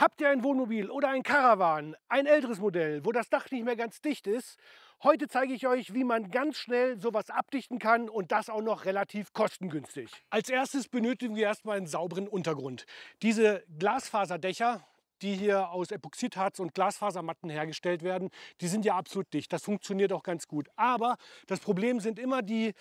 Habt ihr ein Wohnmobil oder ein Caravan, ein älteres Modell, wo das Dach nicht mehr ganz dicht ist? Heute zeige ich euch, wie man ganz schnell sowas abdichten kann und das auch noch relativ kostengünstig. Als erstes benötigen wir erstmal einen sauberen Untergrund. Diese Glasfaserdächer die hier aus Epoxidharz und Glasfasermatten hergestellt werden, die sind ja absolut dicht. Das funktioniert auch ganz gut. Aber das Problem sind immer die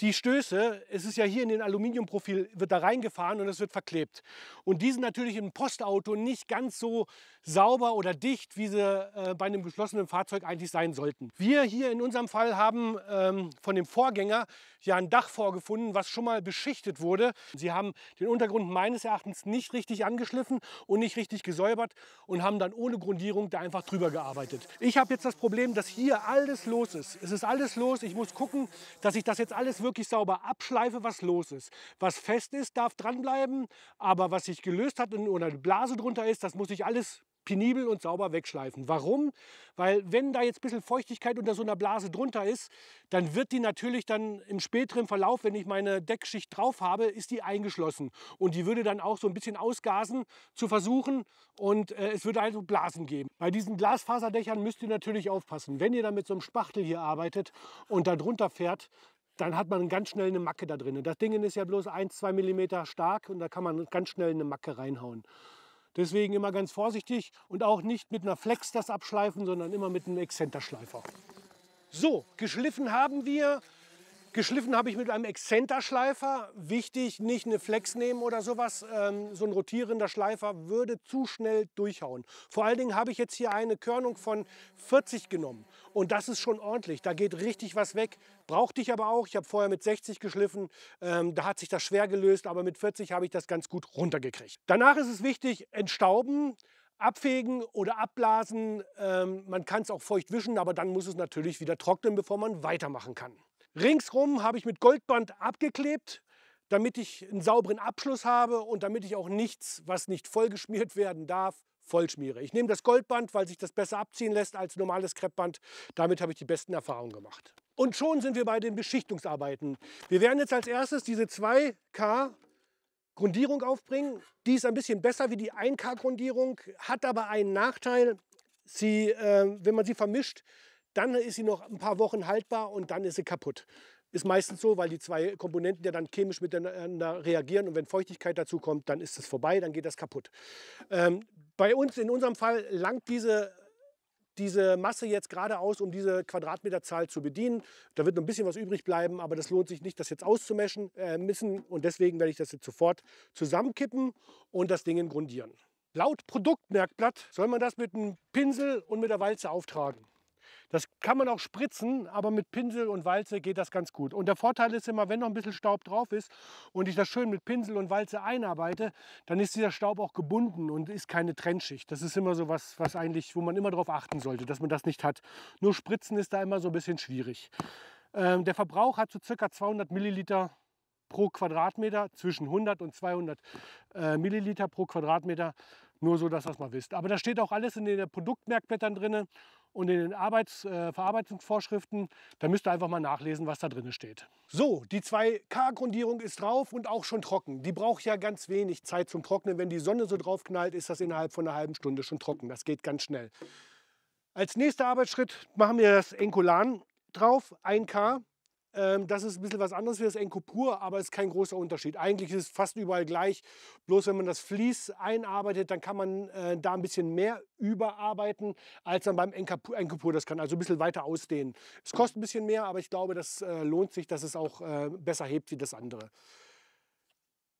die Stöße, es ist ja hier in den Aluminiumprofil, wird da reingefahren und es wird verklebt. Und die sind natürlich im Postauto nicht ganz so sauber oder dicht, wie sie äh, bei einem geschlossenen Fahrzeug eigentlich sein sollten. Wir hier in unserem Fall haben ähm, von dem Vorgänger ja ein Dach vorgefunden, was schon mal beschichtet wurde. Sie haben den Untergrund meines Erachtens nicht richtig angeschliffen und nicht richtig gesäubert und haben dann ohne Grundierung da einfach drüber gearbeitet. Ich habe jetzt das Problem, dass hier alles los ist. Es ist alles los. Ich muss gucken, dass ich das jetzt alles wirklich sauber abschleife, was los ist. Was fest ist, darf dranbleiben, aber was sich gelöst hat und, oder eine Blase drunter ist, das muss ich alles penibel und sauber wegschleifen. Warum? Weil wenn da jetzt ein bisschen Feuchtigkeit unter so einer Blase drunter ist, dann wird die natürlich dann im späteren Verlauf, wenn ich meine Deckschicht drauf habe, ist die eingeschlossen. Und die würde dann auch so ein bisschen ausgasen zu versuchen und äh, es würde also Blasen geben. Bei diesen Glasfaserdächern müsst ihr natürlich aufpassen. Wenn ihr dann mit so einem Spachtel hier arbeitet und da drunter fährt, dann hat man ganz schnell eine Macke da drin. Das Ding ist ja bloß 1, 2 mm stark und da kann man ganz schnell eine Macke reinhauen. Deswegen immer ganz vorsichtig und auch nicht mit einer Flex das abschleifen, sondern immer mit einem Exzenterschleifer. So, geschliffen haben wir Geschliffen habe ich mit einem Exzenterschleifer. Wichtig, nicht eine Flex nehmen oder sowas. Ähm, so ein rotierender Schleifer würde zu schnell durchhauen. Vor allen Dingen habe ich jetzt hier eine Körnung von 40 genommen. Und das ist schon ordentlich. Da geht richtig was weg. Brauchte ich aber auch. Ich habe vorher mit 60 geschliffen. Ähm, da hat sich das schwer gelöst. Aber mit 40 habe ich das ganz gut runtergekriegt. Danach ist es wichtig, entstauben abfegen oder abblasen. Ähm, man kann es auch feucht wischen, aber dann muss es natürlich wieder trocknen, bevor man weitermachen kann. Ringsrum habe ich mit Goldband abgeklebt, damit ich einen sauberen Abschluss habe und damit ich auch nichts, was nicht vollgeschmiert werden darf, vollschmiere. Ich nehme das Goldband, weil sich das besser abziehen lässt als normales Kreppband. Damit habe ich die besten Erfahrungen gemacht. Und schon sind wir bei den Beschichtungsarbeiten. Wir werden jetzt als erstes diese 2K Grundierung aufbringen. Die ist ein bisschen besser wie die 1K Grundierung, hat aber einen Nachteil. Sie, äh, wenn man sie vermischt, dann ist sie noch ein paar Wochen haltbar und dann ist sie kaputt. Ist meistens so, weil die zwei Komponenten ja dann chemisch miteinander reagieren und wenn Feuchtigkeit dazu kommt, dann ist es vorbei, dann geht das kaputt. Ähm, bei uns, in unserem Fall, langt diese diese Masse jetzt gerade um diese Quadratmeterzahl zu bedienen. Da wird noch ein bisschen was übrig bleiben, aber das lohnt sich nicht, das jetzt auszumessen. Äh, müssen. Und deswegen werde ich das jetzt sofort zusammenkippen und das Ding grundieren. Laut Produktmerkblatt soll man das mit einem Pinsel und mit der Walze auftragen. Das kann man auch spritzen, aber mit Pinsel und Walze geht das ganz gut. Und der Vorteil ist immer, wenn noch ein bisschen Staub drauf ist und ich das schön mit Pinsel und Walze einarbeite, dann ist dieser Staub auch gebunden und ist keine Trennschicht. Das ist immer so was, was eigentlich, wo man immer darauf achten sollte, dass man das nicht hat. Nur spritzen ist da immer so ein bisschen schwierig. Ähm, der Verbrauch hat so circa 200 Milliliter pro Quadratmeter, zwischen 100 und 200 äh, Milliliter pro Quadratmeter. Nur so, dass ihr das mal wisst. Aber da steht auch alles in den äh, Produktmerkblättern drin und in den Arbeits, äh, Verarbeitungsvorschriften. Da müsst ihr einfach mal nachlesen, was da drin steht. So, die 2K-Grundierung ist drauf und auch schon trocken. Die braucht ja ganz wenig Zeit zum Trocknen. Wenn die Sonne so drauf knallt, ist das innerhalb von einer halben Stunde schon trocken. Das geht ganz schnell. Als nächster Arbeitsschritt machen wir das Enkolan drauf, 1K. Ähm, das ist ein bisschen was anderes wie das Enkopur, aber es ist kein großer Unterschied. Eigentlich ist es fast überall gleich. Bloß wenn man das Vlies einarbeitet, dann kann man äh, da ein bisschen mehr überarbeiten, als man beim Enkopur das kann. Also ein bisschen weiter ausdehnen. Es kostet ein bisschen mehr, aber ich glaube, das äh, lohnt sich, dass es auch äh, besser hebt wie das andere.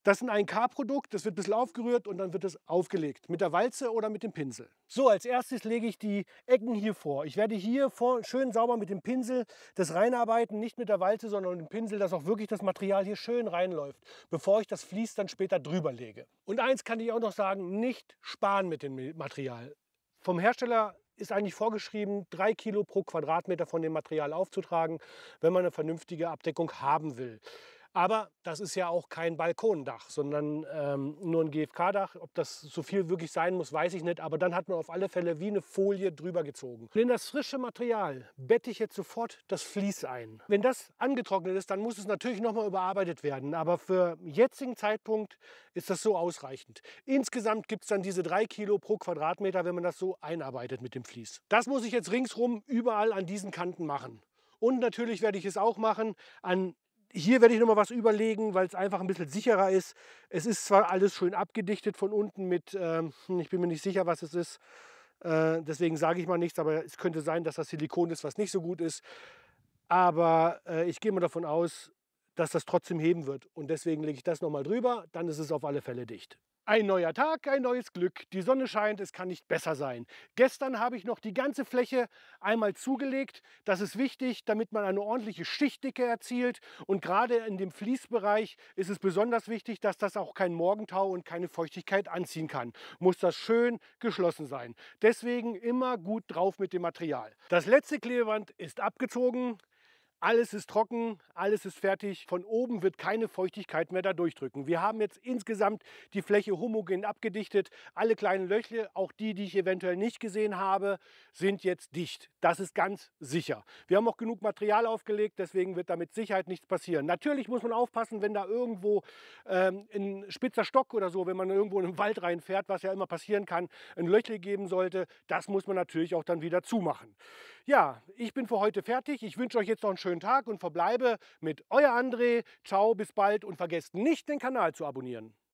Das ist ein k produkt das wird ein bisschen aufgerührt und dann wird es aufgelegt. Mit der Walze oder mit dem Pinsel. So, als erstes lege ich die Ecken hier vor. Ich werde hier vor, schön sauber mit dem Pinsel das reinarbeiten, nicht mit der Walze, sondern mit dem Pinsel, dass auch wirklich das Material hier schön reinläuft, bevor ich das Vlies dann später drüber lege. Und eins kann ich auch noch sagen, nicht sparen mit dem Material. Vom Hersteller ist eigentlich vorgeschrieben, 3 Kilo pro Quadratmeter von dem Material aufzutragen, wenn man eine vernünftige Abdeckung haben will. Aber das ist ja auch kein Balkondach, sondern ähm, nur ein GFK-Dach. Ob das so viel wirklich sein muss, weiß ich nicht. Aber dann hat man auf alle Fälle wie eine Folie drüber gezogen. Und in das frische Material bette ich jetzt sofort das Vlies ein. Wenn das angetrocknet ist, dann muss es natürlich nochmal überarbeitet werden. Aber für jetzigen Zeitpunkt ist das so ausreichend. Insgesamt gibt es dann diese drei Kilo pro Quadratmeter, wenn man das so einarbeitet mit dem Vlies. Das muss ich jetzt ringsrum überall an diesen Kanten machen. Und natürlich werde ich es auch machen an hier werde ich nochmal was überlegen, weil es einfach ein bisschen sicherer ist. Es ist zwar alles schön abgedichtet von unten mit, ähm, hm, ich bin mir nicht sicher, was es ist. Äh, deswegen sage ich mal nichts, aber es könnte sein, dass das Silikon ist, was nicht so gut ist. Aber äh, ich gehe mal davon aus, dass das trotzdem heben wird. Und deswegen lege ich das nochmal drüber, dann ist es auf alle Fälle dicht. Ein neuer Tag, ein neues Glück. Die Sonne scheint, es kann nicht besser sein. Gestern habe ich noch die ganze Fläche einmal zugelegt. Das ist wichtig, damit man eine ordentliche Schichtdicke erzielt. Und gerade in dem Fließbereich ist es besonders wichtig, dass das auch kein Morgentau und keine Feuchtigkeit anziehen kann. Muss das schön geschlossen sein. Deswegen immer gut drauf mit dem Material. Das letzte Klebeband ist abgezogen. Alles ist trocken, alles ist fertig. Von oben wird keine Feuchtigkeit mehr da durchdrücken. Wir haben jetzt insgesamt die Fläche homogen abgedichtet. Alle kleinen Löchle, auch die, die ich eventuell nicht gesehen habe, sind jetzt dicht. Das ist ganz sicher. Wir haben auch genug Material aufgelegt, deswegen wird da mit Sicherheit nichts passieren. Natürlich muss man aufpassen, wenn da irgendwo ähm, ein spitzer Stock oder so, wenn man irgendwo in den Wald reinfährt, was ja immer passieren kann, ein Löchle geben sollte. Das muss man natürlich auch dann wieder zumachen. Ja, ich bin für heute fertig. Ich wünsche euch jetzt noch einen schönen schönen Tag und verbleibe mit euer André. Ciao, bis bald und vergesst nicht, den Kanal zu abonnieren.